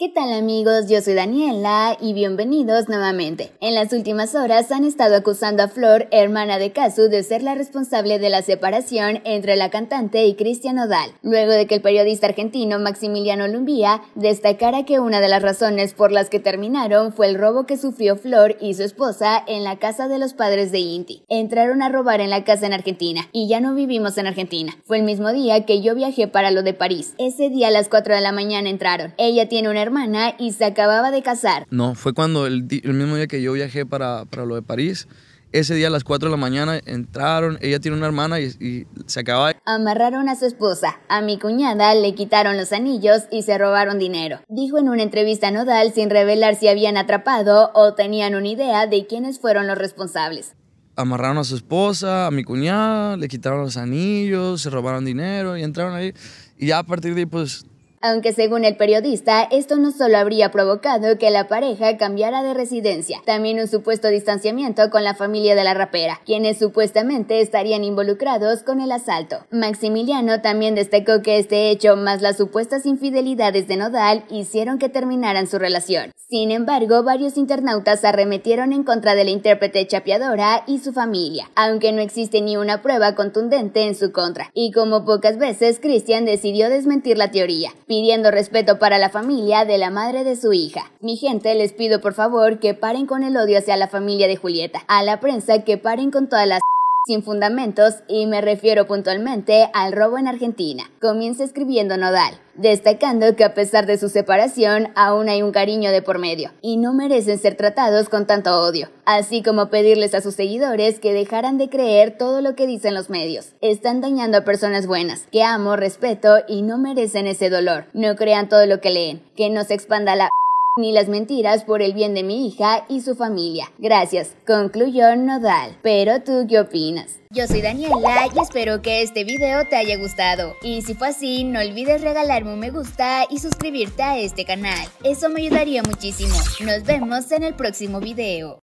¿Qué tal amigos? Yo soy Daniela y bienvenidos nuevamente. En las últimas horas han estado acusando a Flor, hermana de Casu, de ser la responsable de la separación entre la cantante y Cristian Odal, luego de que el periodista argentino Maximiliano Lumbia destacara que una de las razones por las que terminaron fue el robo que sufrió Flor y su esposa en la casa de los padres de Inti. Entraron a robar en la casa en Argentina y ya no vivimos en Argentina. Fue el mismo día que yo viajé para lo de París. Ese día a las 4 de la mañana entraron. Ella tiene una y se acababa de casar. No, fue cuando el, mismo día que yo viajé para, lo de París. Ese día a las 4 de la mañana entraron, ella tiene una hermana y, se acaba. Amarraron a su esposa, a mi cuñada le quitaron los anillos y se robaron dinero. Dijo en una entrevista Nodal sin revelar si habían atrapado o tenían una idea de quiénes fueron los responsables amarraron a su esposa, a mi cuñada, le quitaron los anillos, se robaron dinero y entraron ahí. Y ya a partir de ahí, pues aunque según el periodista, esto no solo habría provocado que la pareja cambiara de residencia, también un supuesto distanciamiento con la familia de la rapera, quienes supuestamente estarían involucrados con el asalto. Maximiliano también destacó que este hecho, más las supuestas infidelidades de Nodal, hicieron que terminaran su relación. Sin embargo, varios internautas arremetieron en contra de la intérprete chapeadora y su familia, aunque no existe ni una prueba contundente en su contra. Y como pocas veces, Christian decidió desmentir la teoría pidiendo respeto para la familia de la madre de su hija. Mi gente, les pido por favor que paren con el odio hacia la familia de Julieta. A la prensa que paren con todas las sin fundamentos y me refiero puntualmente al robo en Argentina. Comienza escribiendo Nodal, destacando que a pesar de su separación aún hay un cariño de por medio y no merecen ser tratados con tanto odio, así como pedirles a sus seguidores que dejaran de creer todo lo que dicen los medios. Están dañando a personas buenas, que amo, respeto y no merecen ese dolor. No crean todo lo que leen, que no se expanda la ni las mentiras por el bien de mi hija y su familia. Gracias, concluyó Nodal. Pero tú, ¿qué opinas? Yo soy Daniela y espero que este video te haya gustado. Y si fue así, no olvides regalarme un me gusta y suscribirte a este canal. Eso me ayudaría muchísimo. Nos vemos en el próximo video.